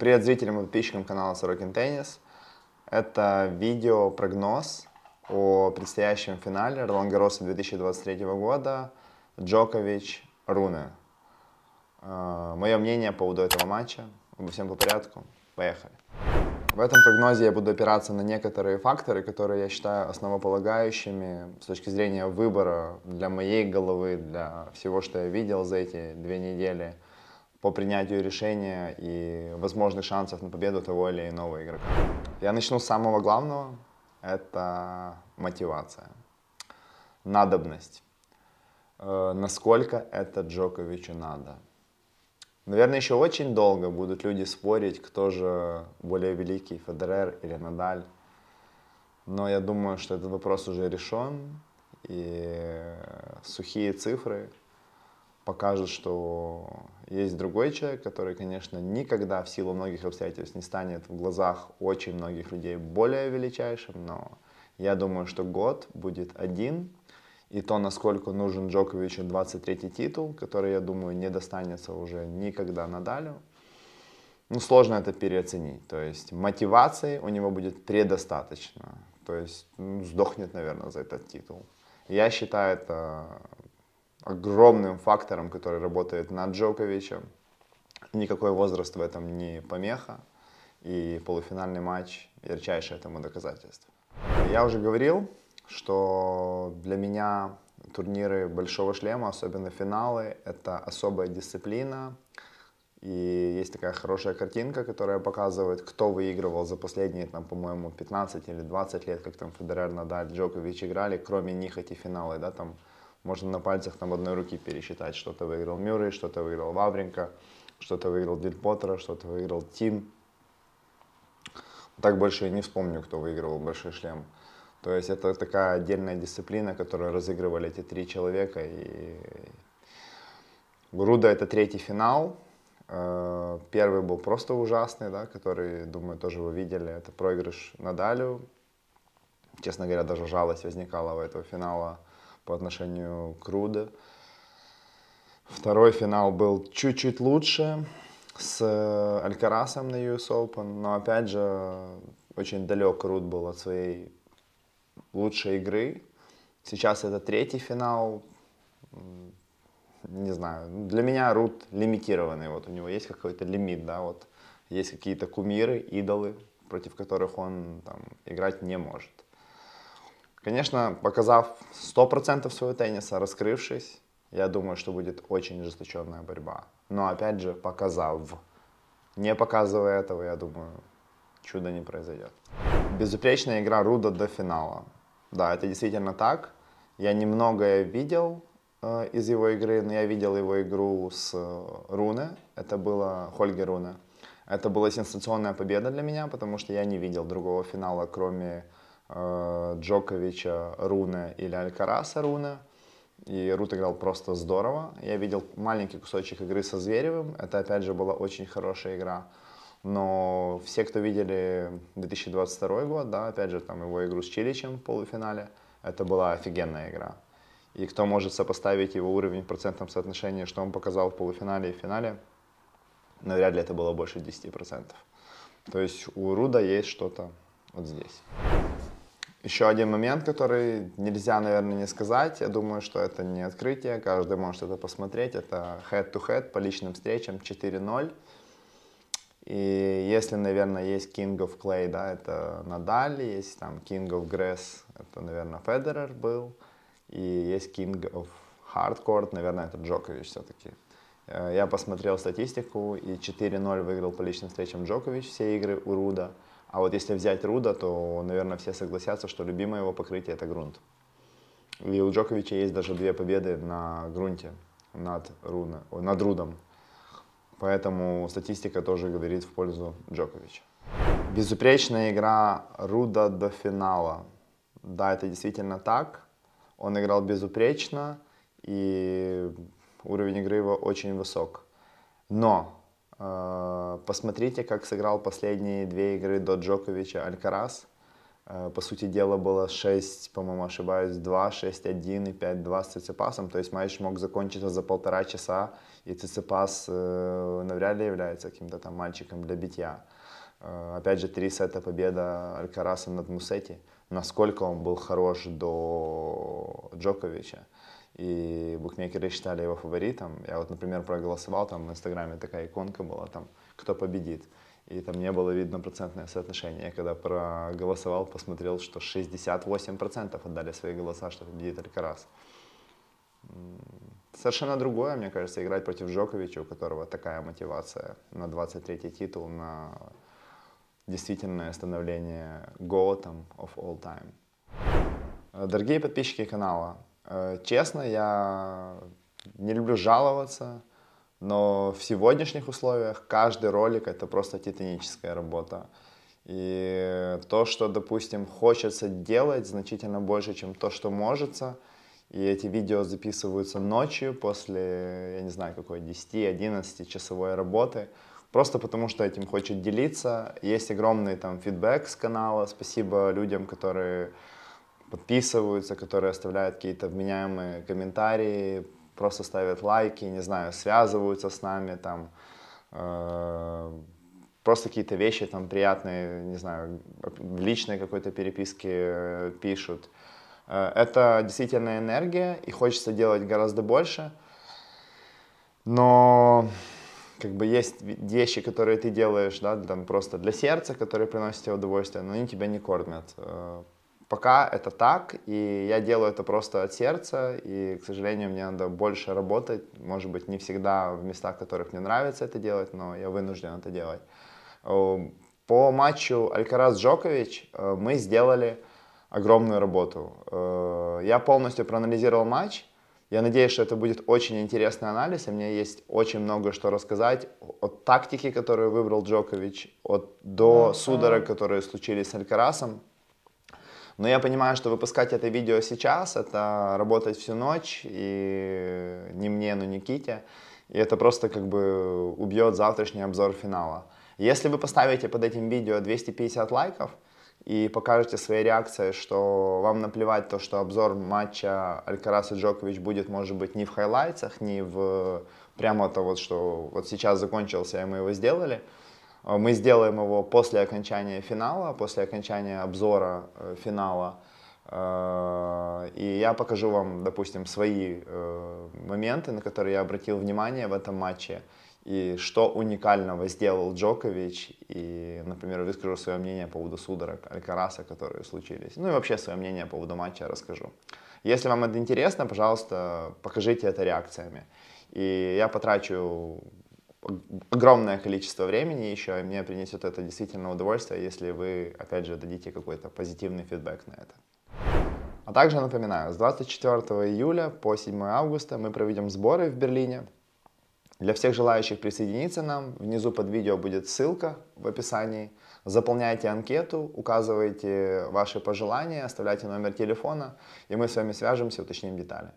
Привет зрителям и подписчикам канала Сорокин Теннис. Это видео-прогноз о предстоящем финале Ролан 2023 года Джокович Руне. Э, Мое мнение по поводу этого матча. Обо всем по порядку. Поехали. В этом прогнозе я буду опираться на некоторые факторы, которые я считаю основополагающими с точки зрения выбора для моей головы, для всего, что я видел за эти две недели – по принятию решения и возможных шансов на победу того или иного игрока. Я начну с самого главного. Это мотивация, надобность. Э, насколько это Джоковичу надо? Наверное, еще очень долго будут люди спорить, кто же более великий, Федерер или Надаль. Но я думаю, что этот вопрос уже решен, и сухие цифры покажут, что есть другой человек, который, конечно, никогда в силу многих обстоятельств не станет в глазах очень многих людей более величайшим, но я думаю, что год будет один. И то, насколько нужен Джоковичу 23-й титул, который, я думаю, не достанется уже никогда на Надалю, ну, сложно это переоценить. То есть мотивации у него будет предостаточно. То есть ну, сдохнет, наверное, за этот титул. Я считаю это огромным фактором, который работает над Джоковичем. Никакой возраст в этом не помеха. И полуфинальный матч – ярчайшее этому доказательство. Я уже говорил, что для меня турниры большого шлема, особенно финалы, это особая дисциплина. И есть такая хорошая картинка, которая показывает, кто выигрывал за последние, там, по-моему, 15 или 20 лет, как там Федерер, Надаль, Джокович играли, кроме них эти финалы, да, там можно на пальцах там одной руки пересчитать. Что-то выиграл Мюррей, что-то выиграл Вавренко, что-то выиграл Диль Поттера, что-то выиграл Тим. Так больше я не вспомню, кто выигрывал большой шлем. То есть это такая отдельная дисциплина, которую разыгрывали эти три человека. И... Груда это третий финал. Э, первый был просто ужасный, да, который, думаю, тоже вы видели. Это проигрыш Надалю. Честно говоря, даже жалость возникала у этого финала по отношению к Руде. Второй финал был чуть-чуть лучше с э, Алькарасом на US Open, но опять же очень далек Руд был от своей лучшей игры. Сейчас это третий финал, не знаю, для меня Рут лимитированный, вот у него есть какой-то лимит, да, вот есть какие-то кумиры, идолы, против которых он там играть не может. Конечно, показав 100% своего тенниса, раскрывшись, я думаю, что будет очень ожесточенная борьба. Но опять же, показав, не показывая этого, я думаю, чудо не произойдет. Безупречная игра Руда до финала. Да, это действительно так. Я немногое видел э, из его игры, но я видел его игру с э, Руне. Это было Хольге Руне. Это была сенсационная победа для меня, потому что я не видел другого финала, кроме Э, Джоковича Руна или Алькараса Руна. И Рут играл просто здорово. Я видел маленький кусочек игры со Зверевым. Это, опять же, была очень хорошая игра. Но все, кто видели 2022 год, да, опять же, там его игру с Чиличем в полуфинале, это была офигенная игра. И кто может сопоставить его уровень в процентном соотношении, что он показал в полуфинале и финале, навряд ли это было больше 10%. То есть у Руда есть что-то вот здесь. Еще один момент, который нельзя, наверное, не сказать. Я думаю, что это не открытие, каждый может это посмотреть. Это head-to-head по личным встречам 4-0. И если, наверное, есть King of Clay, да, это Надаль, есть там King of Grass, это, наверное, Федерер был. И есть King of Hardcore, наверное, это Джокович все-таки. Э, я посмотрел статистику, и 4-0 выиграл по личным встречам Джокович все игры у Руда. А вот если взять Руда, то, наверное, все согласятся, что любимое его покрытие – это грунт. И у Джоковича есть даже две победы на грунте над, Руна, над Рудом. Поэтому статистика тоже говорит в пользу Джоковича. Безупречная игра Руда до финала. Да, это действительно так. Он играл безупречно, и уровень игры его очень высок. Но э, Посмотрите, как сыграл последние две игры до Джоковича Алькарас. Э, по сути дела было 6, по-моему, ошибаюсь, 2, 6, 1 и 5, 2 с Цицепасом. То есть матч мог закончиться за полтора часа, и Цицепас э, навряд ли является каким-то там мальчиком для битья. Э, опять же, три сета победа Алькараса над Мусети. Насколько он был хорош до Джоковича и букмекеры считали его фаворитом. Я вот, например, проголосовал, там в Инстаграме такая иконка была, там кто победит. И там не было видно процентное соотношение. Я когда проголосовал, посмотрел, что 68% отдали свои голоса, что победит Алькарас. Совершенно другое, мне кажется, играть против Джоковича, у которого такая мотивация на 23-й титул, на действительное становление голотом of all time. Э, дорогие подписчики канала, э, честно, я не люблю жаловаться, но в сегодняшних условиях каждый ролик — это просто титаническая работа. И то, что, допустим, хочется делать, значительно больше, чем то, что может. И эти видео записываются ночью после, я не знаю, какой, 10-11 часовой работы. Просто потому, что этим хочет делиться. Есть огромный там фидбэк с канала. Спасибо людям, которые подписываются, которые оставляют какие-то вменяемые комментарии, просто ставят лайки, не знаю, связываются с нами, там, э, просто какие-то вещи там приятные, не знаю, в личной какой-то переписке э, пишут. Э, это действительно энергия, и хочется делать гораздо больше, но как бы есть вещи, которые ты делаешь, да, там просто для сердца, которые приносят тебе удовольствие, но они тебя не кормят. Э, пока это так, и я делаю это просто от сердца, и, к сожалению, мне надо больше работать, может быть, не всегда в местах, в которых мне нравится это делать, но я вынужден это делать. Э, по матчу Алькарас-Джокович э, мы сделали огромную работу. Э, я полностью проанализировал матч, я надеюсь, что это будет очень интересный анализ, и мне есть очень много что рассказать от тактики, которую выбрал Джокович, от, до судорог, которые случились с Алькарасом, но я понимаю, что выпускать это видео сейчас, это работать всю ночь, и не мне, но Никите, И это просто как бы убьет завтрашний обзор финала. Если вы поставите под этим видео 250 лайков и покажете своей реакцией, что вам наплевать то, что обзор матча Алькарас и Джокович будет, может быть, не в хайлайтсах, не в прямо то вот, что вот сейчас закончился, и мы его сделали – а мы сделаем его после окончания финала, после окончания обзора э, финала. Э, и я покажу вам, допустим, свои э, моменты, на которые я обратил внимание в этом матче, и что уникального сделал Джокович, и, например, выскажу свое мнение по поводу судорог Алькараса, которые случились, ну и вообще свое мнение по поводу матча расскажу. Если вам это интересно, пожалуйста, покажите это реакциями. И я потрачу огромное количество времени еще, и мне принесет это действительно удовольствие, если вы, опять же, дадите какой-то позитивный фидбэк на это. А также напоминаю, с 24 июля по 7 августа мы проведем сборы в Берлине. Для всех желающих присоединиться нам, внизу под видео будет ссылка в описании. Заполняйте анкету, указывайте ваши пожелания, оставляйте номер телефона, и мы с вами свяжемся, уточним детали.